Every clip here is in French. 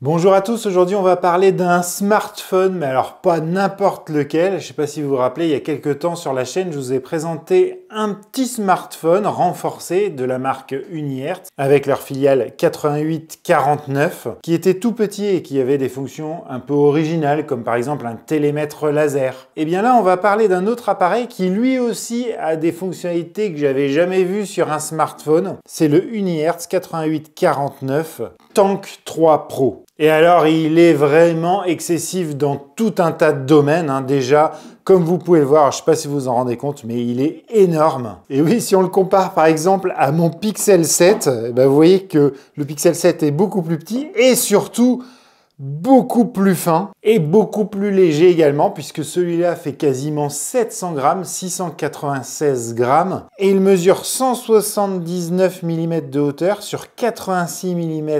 Bonjour à tous, aujourd'hui on va parler d'un smartphone, mais alors pas n'importe lequel. Je ne sais pas si vous vous rappelez, il y a quelques temps sur la chaîne, je vous ai présenté un petit smartphone renforcé de la marque Unihertz avec leur filiale 8849 qui était tout petit et qui avait des fonctions un peu originales comme par exemple un télémètre laser. Et eh bien là on va parler d'un autre appareil qui lui aussi a des fonctionnalités que j'avais jamais vues sur un smartphone. C'est le Unihertz 8849 Tank 3 Pro. Et alors, il est vraiment excessif dans tout un tas de domaines. Hein. Déjà, comme vous pouvez le voir, je ne sais pas si vous vous en rendez compte, mais il est énorme. Et oui, si on le compare par exemple à mon Pixel 7, eh ben, vous voyez que le Pixel 7 est beaucoup plus petit et surtout, beaucoup plus fin et beaucoup plus léger également puisque celui-là fait quasiment 700 grammes, 696 grammes et il mesure 179 mm de hauteur sur 86 mm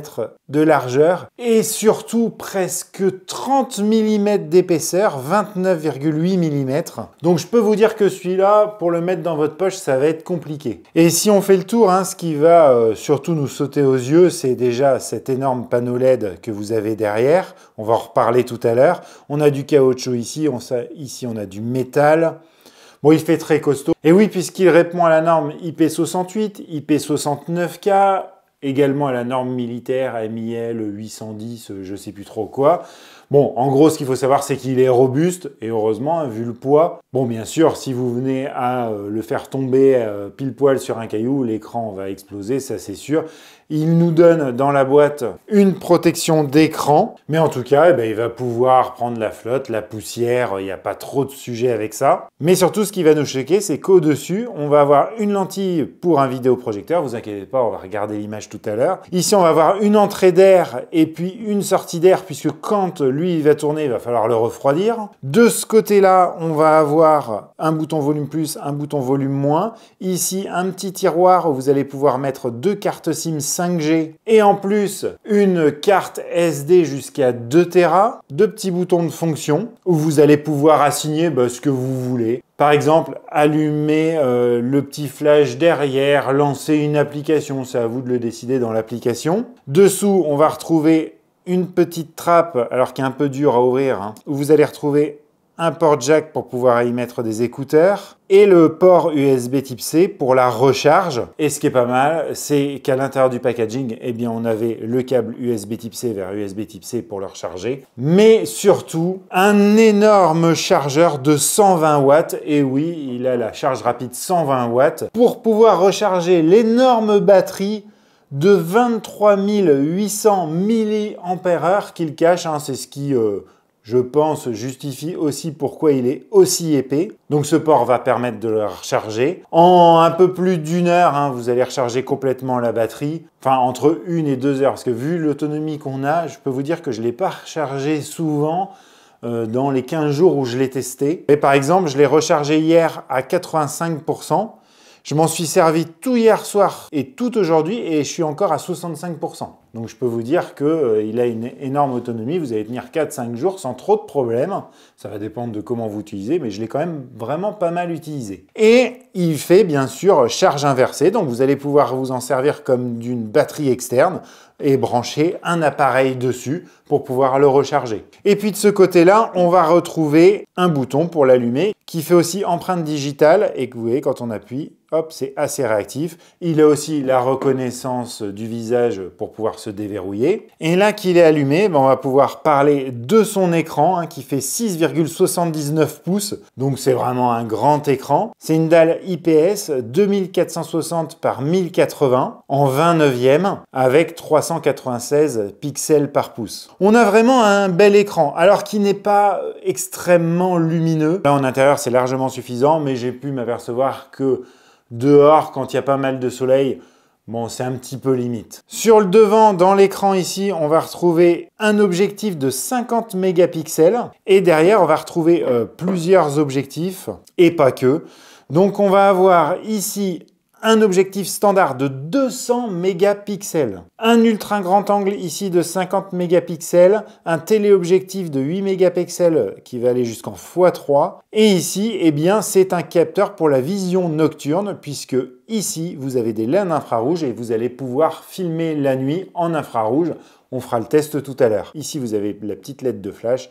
de largeur et surtout presque 30 mm d'épaisseur, 29,8 mm. Donc je peux vous dire que celui-là, pour le mettre dans votre poche, ça va être compliqué. Et si on fait le tour, hein, ce qui va euh, surtout nous sauter aux yeux, c'est déjà cet énorme panneau LED que vous avez derrière on va en reparler tout à l'heure. On a du caoutchouc ici, on ici on a du métal. Bon, il fait très costaud. Et oui, puisqu'il répond à la norme IP68, IP69K, également à la norme militaire MIL 810, je sais plus trop quoi. Bon, en gros, ce qu'il faut savoir, c'est qu'il est robuste, et heureusement, vu le poids. Bon, bien sûr, si vous venez à euh, le faire tomber euh, pile poil sur un caillou, l'écran va exploser, ça c'est sûr. Il nous donne dans la boîte une protection d'écran, mais en tout cas, eh ben, il va pouvoir prendre la flotte, la poussière, il n'y a pas trop de sujet avec ça. Mais surtout, ce qui va nous choquer, c'est qu'au-dessus, on va avoir une lentille pour un vidéoprojecteur, vous inquiétez pas, on va regarder l'image tout à l'heure. Ici, on va avoir une entrée d'air et puis une sortie d'air, puisque quand lui, il va tourner, il va falloir le refroidir. De ce côté-là, on va avoir un bouton volume plus, un bouton volume moins. Ici, un petit tiroir où vous allez pouvoir mettre deux cartes SIM g et en plus une carte SD jusqu'à 2 Tera, deux petits boutons de fonction où vous allez pouvoir assigner bah, ce que vous voulez. Par exemple, allumer euh, le petit flash derrière, lancer une application, c'est à vous de le décider dans l'application. Dessous, on va retrouver une petite trappe, alors qui est un peu dure à ouvrir, hein, où vous allez retrouver un port jack pour pouvoir y mettre des écouteurs et le port USB type C pour la recharge. Et ce qui est pas mal, c'est qu'à l'intérieur du packaging, eh bien, on avait le câble USB type C vers USB type C pour le recharger, mais surtout un énorme chargeur de 120 watts. Et oui, il a la charge rapide 120 watts pour pouvoir recharger l'énorme batterie de 23 800 mAh qu'il cache. Hein, c'est ce qui euh, je pense, justifie aussi pourquoi il est aussi épais. Donc ce port va permettre de le recharger. En un peu plus d'une heure, hein, vous allez recharger complètement la batterie. Enfin, entre une et deux heures, parce que vu l'autonomie qu'on a, je peux vous dire que je ne l'ai pas rechargé souvent euh, dans les 15 jours où je l'ai testé. Mais par exemple, je l'ai rechargé hier à 85%. Je m'en suis servi tout hier soir et tout aujourd'hui et je suis encore à 65%. Donc je peux vous dire qu'il euh, il a une énorme autonomie, vous allez tenir 4-5 jours sans trop de problèmes, ça va dépendre de comment vous utilisez, mais je l'ai quand même vraiment pas mal utilisé. Et il fait bien sûr charge inversée, donc vous allez pouvoir vous en servir comme d'une batterie externe et brancher un appareil dessus pour pouvoir le recharger. Et puis de ce côté-là, on va retrouver un bouton pour l'allumer qui fait aussi empreinte digitale et que vous voyez quand on appuie, hop, c'est assez réactif. Il a aussi la reconnaissance du visage pour pouvoir se déverrouiller. Et là qu'il est allumé, ben, on va pouvoir parler de son écran hein, qui fait 6,79 pouces. Donc c'est vraiment un grand écran. C'est une dalle IPS 2460 par 1080 en 29e avec 396 pixels par pouce. On a vraiment un bel écran alors qu'il n'est pas extrêmement lumineux. Là en intérieur c'est largement suffisant mais j'ai pu m'apercevoir que dehors quand il y a pas mal de soleil, Bon, c'est un petit peu limite. Sur le devant, dans l'écran ici, on va retrouver un objectif de 50 mégapixels. Et derrière, on va retrouver euh, plusieurs objectifs, et pas que. Donc on va avoir ici un objectif standard de 200 mégapixels, un ultra grand angle ici de 50 mégapixels, un téléobjectif de 8 mégapixels qui va aller jusqu'en x3, et ici, eh bien, c'est un capteur pour la vision nocturne, puisque ici, vous avez des laines infrarouges et vous allez pouvoir filmer la nuit en infrarouge. On fera le test tout à l'heure. Ici, vous avez la petite LED de flash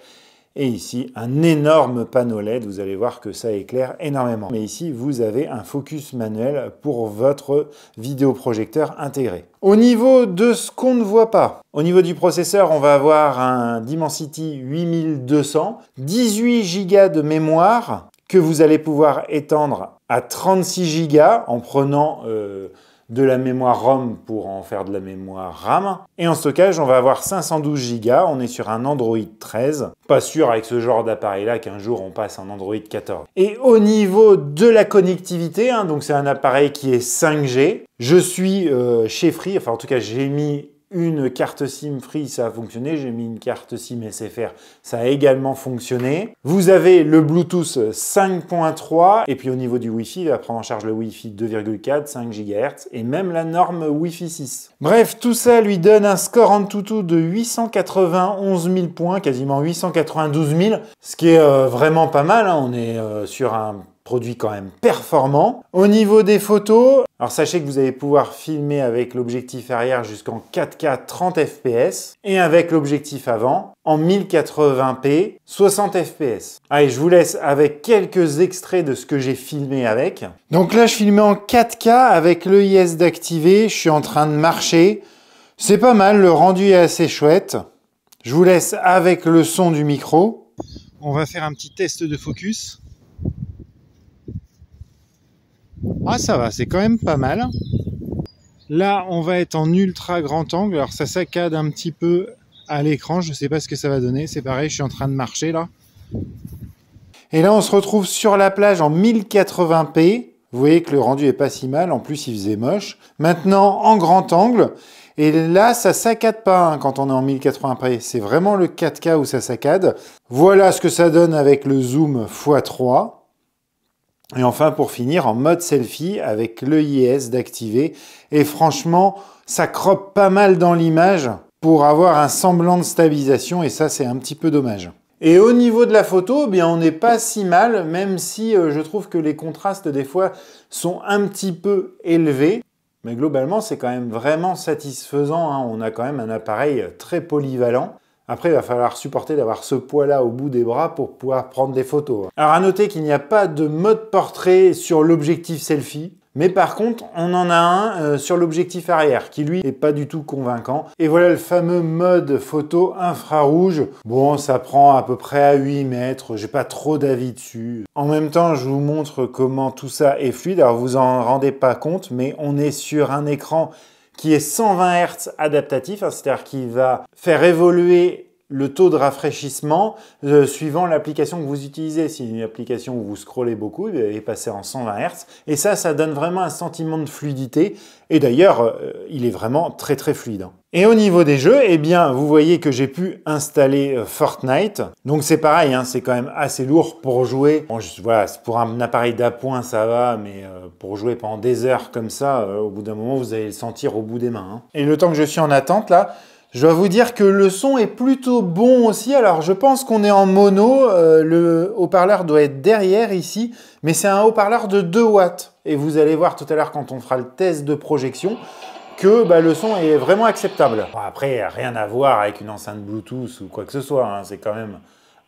et ici, un énorme panneau LED, vous allez voir que ça éclaire énormément. Mais ici, vous avez un focus manuel pour votre vidéoprojecteur intégré. Au niveau de ce qu'on ne voit pas, au niveau du processeur, on va avoir un Dimensity 8200, 18 Go de mémoire que vous allez pouvoir étendre à 36 Go en prenant... Euh, de la mémoire ROM pour en faire de la mémoire RAM. Et en stockage, on va avoir 512 Go, on est sur un Android 13. Pas sûr avec ce genre d'appareil-là qu'un jour on passe en Android 14. Et au niveau de la connectivité, hein, donc c'est un appareil qui est 5G, je suis euh, chez Free, enfin en tout cas j'ai mis une carte SIM Free, ça a fonctionné. J'ai mis une carte SIM SFR, ça a également fonctionné. Vous avez le Bluetooth 5.3 et puis au niveau du Wi-Fi, il va prendre en charge le Wi-Fi 2,4, 5 GHz et même la norme Wi-Fi 6. Bref, tout ça lui donne un score en tout de 891 000 points, quasiment 892 000, ce qui est euh, vraiment pas mal. Hein. On est euh, sur un produit quand même performant. Au niveau des photos, alors sachez que vous allez pouvoir filmer avec l'objectif arrière jusqu'en 4K 30 fps et avec l'objectif avant en 1080p 60 fps. Allez, je vous laisse avec quelques extraits de ce que j'ai filmé avec. Donc là, je filmais en 4K avec l'EIS d'activé, je suis en train de marcher. C'est pas mal, le rendu est assez chouette. Je vous laisse avec le son du micro. On va faire un petit test de focus. Ah ça va, c'est quand même pas mal. Là, on va être en ultra grand angle. Alors ça saccade un petit peu à l'écran. Je ne sais pas ce que ça va donner. C'est pareil, je suis en train de marcher là. Et là, on se retrouve sur la plage en 1080p. Vous voyez que le rendu est pas si mal. En plus, il faisait moche. Maintenant, en grand angle. Et là, ça saccade pas hein, quand on est en 1080p. C'est vraiment le 4K où ça saccade. Voilà ce que ça donne avec le zoom x3. Et enfin, pour finir, en mode selfie avec l'EIS d'activer. Et franchement, ça croppe pas mal dans l'image pour avoir un semblant de stabilisation et ça, c'est un petit peu dommage. Et au niveau de la photo, eh bien on n'est pas si mal, même si euh, je trouve que les contrastes des fois sont un petit peu élevés. Mais globalement, c'est quand même vraiment satisfaisant. Hein. On a quand même un appareil euh, très polyvalent. Après, il va falloir supporter d'avoir ce poids-là au bout des bras pour pouvoir prendre des photos. Hein. Alors à noter qu'il n'y a pas de mode portrait sur l'objectif selfie. Mais par contre, on en a un euh, sur l'objectif arrière qui lui est pas du tout convaincant. Et voilà le fameux mode photo infrarouge. Bon, ça prend à peu près à 8 mètres, j'ai pas trop d'avis dessus. En même temps, je vous montre comment tout ça est fluide. Alors vous en rendez pas compte, mais on est sur un écran qui est 120 Hz adaptatif, hein, c'est-à-dire qui va faire évoluer le taux de rafraîchissement euh, suivant l'application que vous utilisez. Si une application où vous scrollez beaucoup, vous allez passer en 120 Hz. Et ça, ça donne vraiment un sentiment de fluidité. Et d'ailleurs, euh, il est vraiment très très fluide. Et au niveau des jeux, eh bien, vous voyez que j'ai pu installer euh, Fortnite. Donc c'est pareil, hein, c'est quand même assez lourd pour jouer. pour un appareil d'appoint, ça va, mais pour jouer pendant des heures comme ça, au bout d'un moment, vous allez le sentir au bout des mains. Hein. Et le temps que je suis en attente, là, je dois vous dire que le son est plutôt bon aussi. Alors je pense qu'on est en mono. Euh, le haut-parleur doit être derrière ici, mais c'est un haut-parleur de 2 watts. Et vous allez voir tout à l'heure quand on fera le test de projection que bah, le son est vraiment acceptable. après, rien à voir avec une enceinte Bluetooth ou quoi que ce soit. Hein. C'est quand même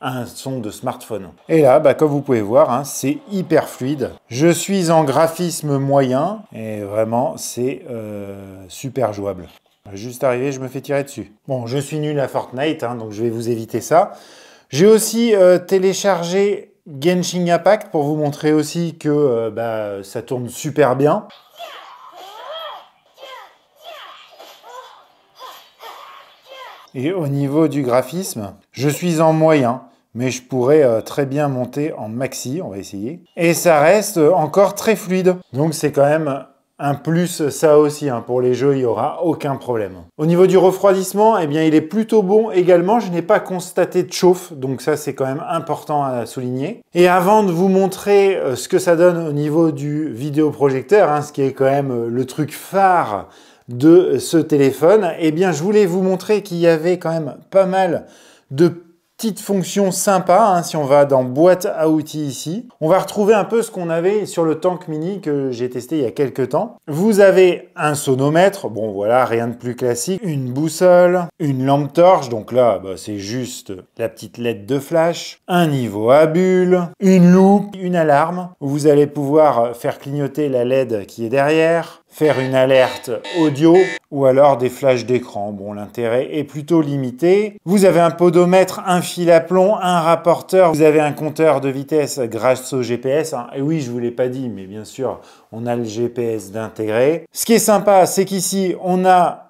un son de smartphone. Et là, bah, comme vous pouvez voir, hein, c'est hyper fluide. Je suis en graphisme moyen et vraiment, c'est euh, super jouable. Bah, juste arrivé, je me fais tirer dessus. Bon, je suis nul à Fortnite, hein, donc je vais vous éviter ça. J'ai aussi euh, téléchargé Genshin Impact pour vous montrer aussi que euh, bah, ça tourne super bien. Et au niveau du graphisme, je suis en moyen, mais je pourrais euh, très bien monter en maxi, on va essayer. Et ça reste encore très fluide. Donc c'est quand même un plus ça aussi, hein, pour les jeux il n'y aura aucun problème. Au niveau du refroidissement, eh bien il est plutôt bon également, je n'ai pas constaté de chauffe, donc ça c'est quand même important à souligner. Et avant de vous montrer euh, ce que ça donne au niveau du vidéoprojecteur, hein, ce qui est quand même euh, le truc phare de ce téléphone, eh bien je voulais vous montrer qu'il y avait quand même pas mal de petite fonction sympa, hein, si on va dans boîte à outils ici, on va retrouver un peu ce qu'on avait sur le tank mini que j'ai testé il y a quelques temps. Vous avez un sonomètre, bon voilà, rien de plus classique, une boussole, une lampe torche, donc là bah, c'est juste la petite LED de flash, un niveau à bulle, une loupe, une alarme, vous allez pouvoir faire clignoter la LED qui est derrière, faire une alerte audio ou alors des flashs d'écran. Bon, l'intérêt est plutôt limité. Vous avez un podomètre, un fil à plomb, un rapporteur, vous avez un compteur de vitesse grâce au GPS. Hein. Et oui, je vous l'ai pas dit, mais bien sûr, on a le GPS d'intégrer. Ce qui est sympa, c'est qu'ici, on a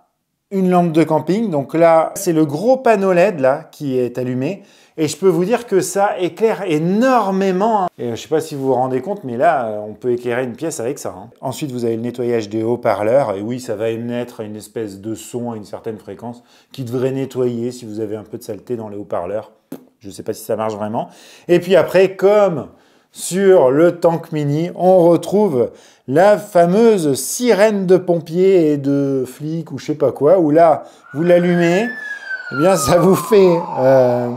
une lampe de camping. Donc là, c'est le gros panneau LED là qui est allumé. Et je peux vous dire que ça éclaire énormément. Hein. Et euh, je ne sais pas si vous vous rendez compte, mais là, euh, on peut éclairer une pièce avec ça. Hein. Ensuite, vous avez le nettoyage des haut-parleurs. Et oui, ça va émettre une espèce de son à une certaine fréquence qui devrait nettoyer si vous avez un peu de saleté dans les haut-parleurs. Je ne sais pas si ça marche vraiment. Et puis après, comme sur le tank mini, on retrouve la fameuse sirène de pompiers et de flics ou je sais pas quoi, où là, vous l'allumez, et eh bien ça vous fait euh,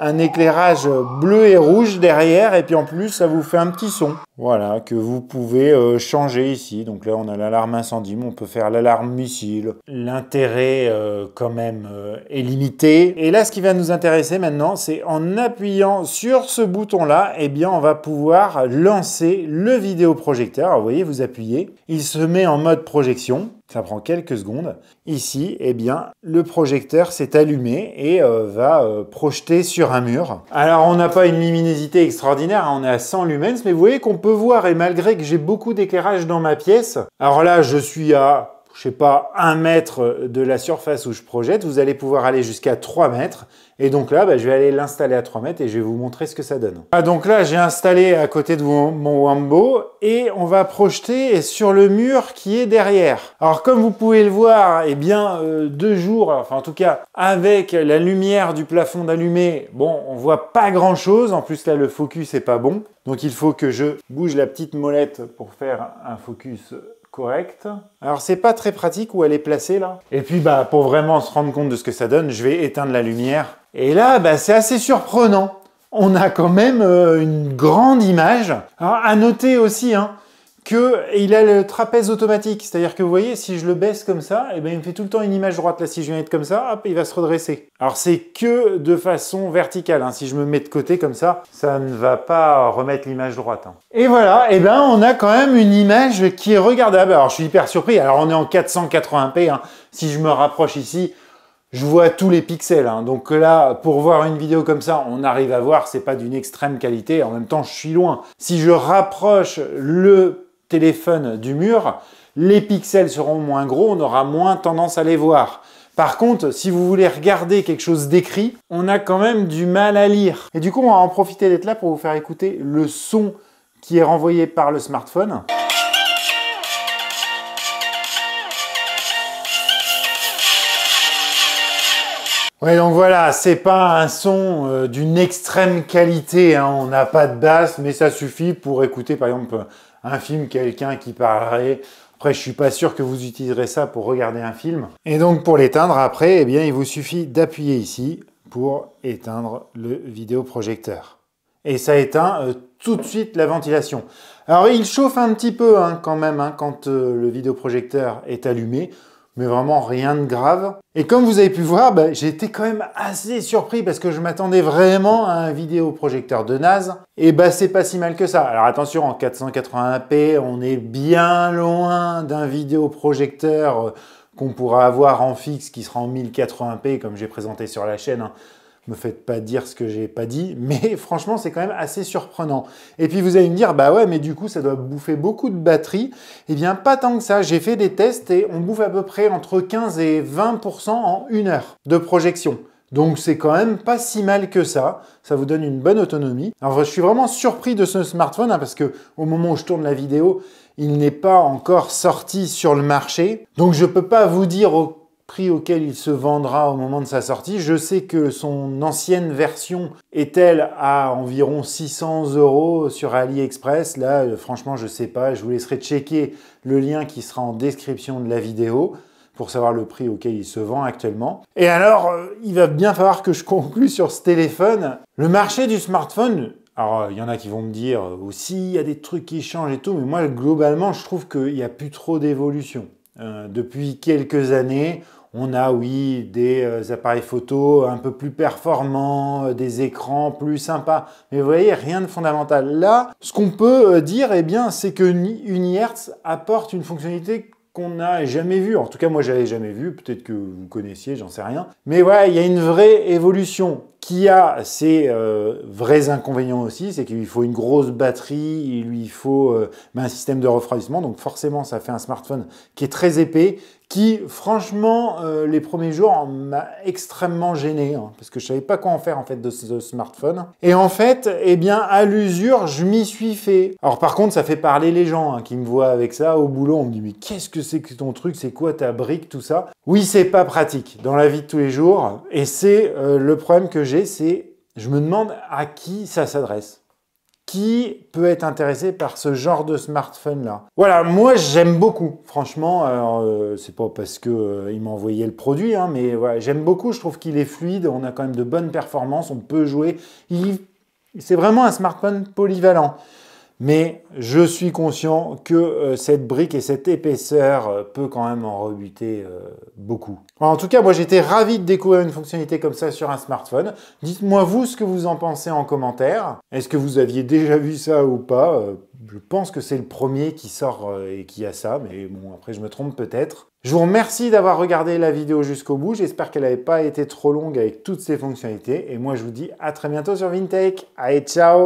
un éclairage bleu et rouge derrière, et puis en plus, ça vous fait un petit son. Voilà, que vous pouvez euh, changer ici. Donc là, on a l'alarme incendie, mais on peut faire l'alarme missile. L'intérêt, euh, quand même, euh, est limité. Et là, ce qui va nous intéresser maintenant, c'est en appuyant sur ce bouton-là, eh bien, on va pouvoir lancer le vidéoprojecteur. vous voyez, vous appuyez. Il se met en mode projection. Ça prend quelques secondes. Ici, eh bien, le projecteur s'est allumé et va projeter sur un mur. Alors, on n'a pas une luminosité extraordinaire, hein. on est à 100 lumens, mais vous voyez qu'on peut voir et malgré que j'ai beaucoup d'éclairage dans ma pièce, alors là je suis à je sais pas, un mètre de la surface où je projette, vous allez pouvoir aller jusqu'à 3 mètres. Et donc là, bah, je vais aller l'installer à 3 mètres et je vais vous montrer ce que ça donne. Ah, donc là, j'ai installé à côté de mon Wambo et on va projeter sur le mur qui est derrière. Alors comme vous pouvez le voir, eh bien, euh, deux jours, enfin en tout cas, avec la lumière du plafond d'allumé, bon, on voit pas grand-chose. En plus, là, le focus est pas bon. Donc il faut que je bouge la petite molette pour faire un focus Correct. Alors c'est pas très pratique où elle est placée là. Et puis bah pour vraiment se rendre compte de ce que ça donne, je vais éteindre la lumière. Et là bah c'est assez surprenant. On a quand même euh, une grande image. Alors à noter aussi hein, que il a le trapèze automatique. C'est-à-dire que vous voyez, si je le baisse comme ça, et eh ben, il me fait tout le temps une image droite. Là, si je viens être comme ça, hop, il va se redresser. Alors c'est que de façon verticale. Hein. Si je me mets de côté comme ça, ça ne va pas remettre l'image droite. Hein. Et voilà, eh ben on a quand même une image qui est regardable. Alors je suis hyper surpris. Alors on est en 480p. Hein. Si je me rapproche ici, je vois tous les pixels. Donc là, pour voir une vidéo comme ça, on arrive à voir, c'est pas d'une extrême qualité. En même temps, je suis loin. Si je rapproche le téléphone du mur, les pixels seront moins gros, on aura moins tendance à les voir. Par contre, si vous voulez regarder quelque chose d'écrit, on a quand même du mal à lire. Et du coup, on va en profiter d'être là pour vous faire écouter le son qui est renvoyé par le smartphone. Ouais, donc voilà, c'est pas un son euh, d'une extrême qualité, hein. on n'a pas de basse, mais ça suffit pour écouter par exemple un film, quelqu'un qui parlerait. Après, je suis pas sûr que vous utiliserez ça pour regarder un film. Et donc, pour l'éteindre, après, eh bien, il vous suffit d'appuyer ici pour éteindre le vidéoprojecteur. Et ça éteint euh, tout de suite la ventilation. Alors, il chauffe un petit peu hein, quand même hein, quand euh, le vidéoprojecteur est allumé mais vraiment rien de grave. Et comme vous avez pu voir, ben, j'ai été quand même assez surpris parce que je m'attendais vraiment à un vidéoprojecteur de naze. Et bah c'est pas si mal que ça. Alors attention, en 480p, on est bien loin d'un vidéoprojecteur euh, qu'on pourra avoir en fixe qui sera en 1080p comme j'ai présenté sur la chaîne. Hein me faites pas dire ce que j'ai pas dit, mais franchement, c'est quand même assez surprenant. Et puis vous allez me dire, bah ouais, mais du coup, ça doit bouffer beaucoup de batterie. Eh bien, pas tant que ça. J'ai fait des tests et on bouffe à peu près entre 15 et 20% en une heure de projection. Donc c'est quand même pas si mal que ça, ça vous donne une bonne autonomie. Alors je suis vraiment surpris de ce smartphone hein, parce que au moment où je tourne la vidéo, il n'est pas encore sorti sur le marché. Donc je peux pas vous dire prix auquel il se vendra au moment de sa sortie. Je sais que son ancienne version est-elle à environ 600 euros sur AliExpress. Là, franchement, je ne sais pas. Je vous laisserai checker le lien qui sera en description de la vidéo pour savoir le prix auquel il se vend actuellement. Et alors, euh, il va bien falloir que je conclue sur ce téléphone. Le marché du smartphone, alors, euh, il y en a qui vont me dire euh, aussi, il y a des trucs qui changent et tout, mais moi, globalement, je trouve qu'il n'y a plus trop d'évolution. Euh, depuis quelques années, on a, oui, des euh, appareils photo un peu plus performants, euh, des écrans plus sympas. Mais vous voyez, rien de fondamental. Là, ce qu'on peut dire, eh bien, c'est que Unihertz apporte une fonctionnalité qu'on n'a jamais vue. En tout cas, moi, je l'avais jamais vue. Peut-être que vous connaissiez, j'en sais rien. Mais voilà, il y a une vraie évolution qui a ses euh, vrais inconvénients aussi, c'est qu'il lui faut une grosse batterie, il lui faut euh, ben, un système de refroidissement, donc forcément ça fait un smartphone qui est très épais, qui, franchement, euh, les premiers jours m'a extrêmement gêné, hein, parce que je savais pas quoi en faire en fait de ce smartphone. Et en fait, eh bien, à l'usure, je m'y suis fait. Alors par contre, ça fait parler les gens hein, qui me voient avec ça au boulot. On me dit mais qu'est-ce que c'est que ton truc C'est quoi ta brique Tout ça Oui, c'est pas pratique dans la vie de tous les jours. Et c'est euh, le problème que j'ai, c'est je me demande à qui ça s'adresse qui peut être intéressé par ce genre de smartphone là. Voilà, moi j'aime beaucoup, franchement, euh, c'est pas parce que euh, m'a envoyé le produit, hein, mais j'aime beaucoup, je trouve qu'il est fluide, on a quand même de bonnes performances, on peut jouer. Il... C'est vraiment un smartphone polyvalent. Mais je suis conscient que euh, cette brique et cette épaisseur euh, peut quand même en rebuter euh, beaucoup. en tout cas, moi j'étais ravi de découvrir une fonctionnalité comme ça sur un smartphone. Dites-moi vous ce que vous en pensez en commentaire. Est-ce que vous aviez déjà vu ça ou pas Je pense que c'est le premier qui sort et qui a ça, mais bon, après je me trompe peut-être. Je vous remercie d'avoir regardé la vidéo jusqu'au bout. J'espère qu'elle n'avait pas été trop longue avec toutes ces fonctionnalités. Et moi je vous dis à très bientôt sur Vintech. Allez, ciao